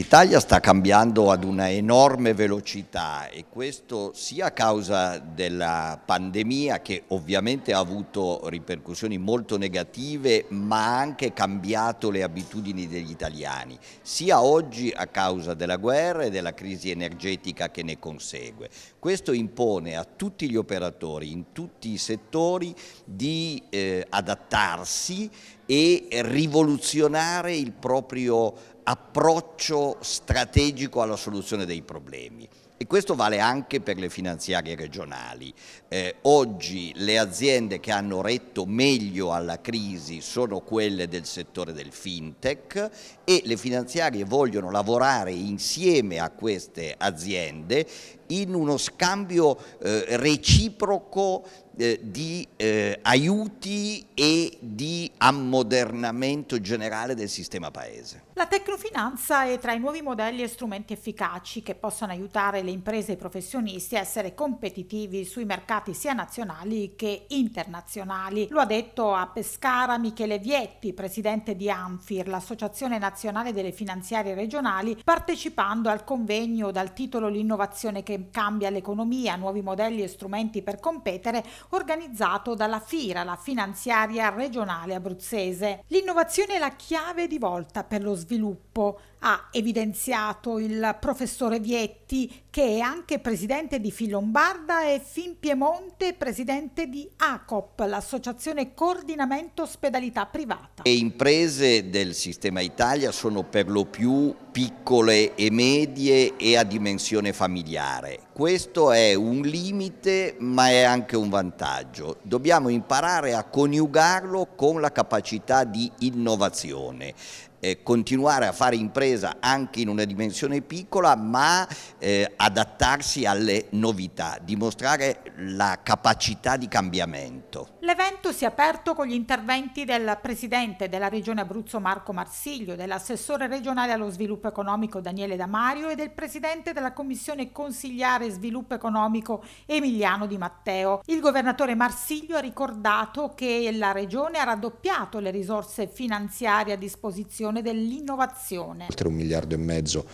L'Italia sta cambiando ad una enorme velocità e questo sia a causa della pandemia che ovviamente ha avuto ripercussioni molto negative ma ha anche cambiato le abitudini degli italiani, sia oggi a causa della guerra e della crisi energetica che ne consegue. Questo impone a tutti gli operatori in tutti i settori di eh, adattarsi e rivoluzionare il proprio approccio strategico alla soluzione dei problemi. E questo vale anche per le finanziarie regionali. Eh, oggi le aziende che hanno retto meglio alla crisi sono quelle del settore del fintech e le finanziarie vogliono lavorare insieme a queste aziende in uno scambio eh, reciproco eh, di eh, aiuti e di ammodernamento generale del sistema paese. La tecnofinanza è tra i nuovi modelli e strumenti efficaci che possono aiutare le imprese e i professionisti a essere competitivi sui mercati sia nazionali che internazionali. Lo ha detto a Pescara Michele Vietti, presidente di ANFIR, l'Associazione Nazionale delle Finanziarie Regionali, partecipando al convegno dal titolo L'innovazione che cambia l'economia, nuovi modelli e strumenti per competere, organizzato dalla FIRA, la finanziaria regionale abruzzese. L'innovazione è la chiave di volta per lo sviluppo, ha evidenziato il professore Vietti che è anche presidente di Filombarda e Piemonte, presidente di ACOP, l'associazione coordinamento ospedalità privata. Le imprese del sistema Italia sono per lo più piccole e medie e a dimensione familiare. Questo è un limite ma è anche un vantaggio. Dobbiamo imparare a coniugarlo con la capacità di innovazione eh, continuare a fare impresa anche in una dimensione piccola, ma eh, adattarsi alle novità, dimostrare la capacità di cambiamento. L'evento si è aperto con gli interventi del Presidente della Regione Abruzzo Marco Marsiglio, dell'assessore regionale allo sviluppo economico Daniele Damario e del Presidente della Commissione Consigliare Sviluppo Economico Emiliano Di Matteo. Il governatore Marsiglio ha ricordato che la Regione ha raddoppiato le risorse finanziarie a disposizione promozione dell'innovazione. Oltre un miliardo e mezzo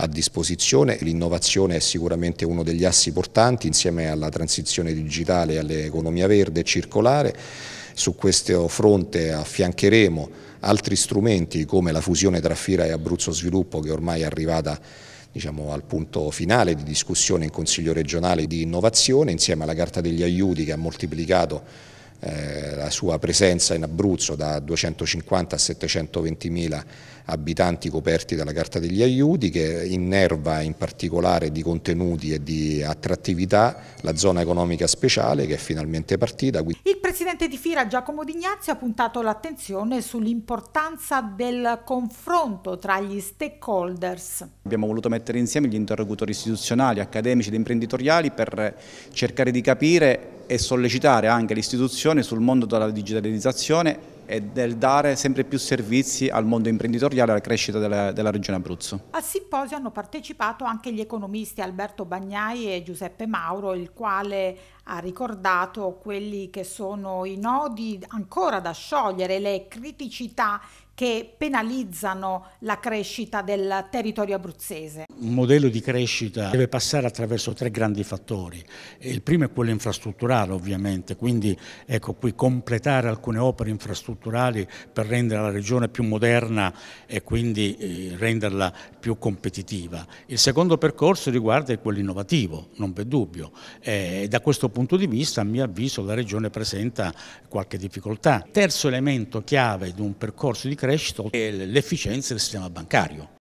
a disposizione. L'innovazione è sicuramente uno degli assi portanti insieme alla transizione digitale e all'economia verde e circolare. Su questo fronte affiancheremo altri strumenti come la fusione tra Fira e Abruzzo Sviluppo che ormai è arrivata diciamo, al punto finale di discussione in Consiglio regionale di innovazione insieme alla Carta degli aiuti che ha moltiplicato eh, la sua presenza in Abruzzo da 250 a 720 mila abitanti coperti dalla Carta degli Aiuti che innerva in particolare di contenuti e di attrattività la zona economica speciale che è finalmente partita. I presidente di Fira Giacomo Dignazio ha puntato l'attenzione sull'importanza del confronto tra gli stakeholders. Abbiamo voluto mettere insieme gli interlocutori istituzionali, accademici ed imprenditoriali per cercare di capire e sollecitare anche l'istituzione sul mondo della digitalizzazione e del dare sempre più servizi al mondo imprenditoriale e alla crescita della, della, regione Abruzzo. Al simposio hanno partecipato anche gli economisti Alberto Bagnai e Giuseppe Mauro, il quale ha ricordato quelli che sono i nodi ancora da sciogliere, le criticità che penalizzano la crescita del territorio abruzzese? Un modello di crescita deve passare attraverso tre grandi fattori. Il primo è quello infrastrutturale ovviamente, quindi ecco qui completare alcune opere infrastrutturali per rendere la regione più moderna e quindi eh, renderla più competitiva. Il secondo percorso riguarda quello innovativo, non per dubbio. E da questo punto di vista a mio avviso la regione presenta qualche difficoltà. Terzo elemento chiave di un percorso di crescita crescita e l'efficienza del sistema bancario.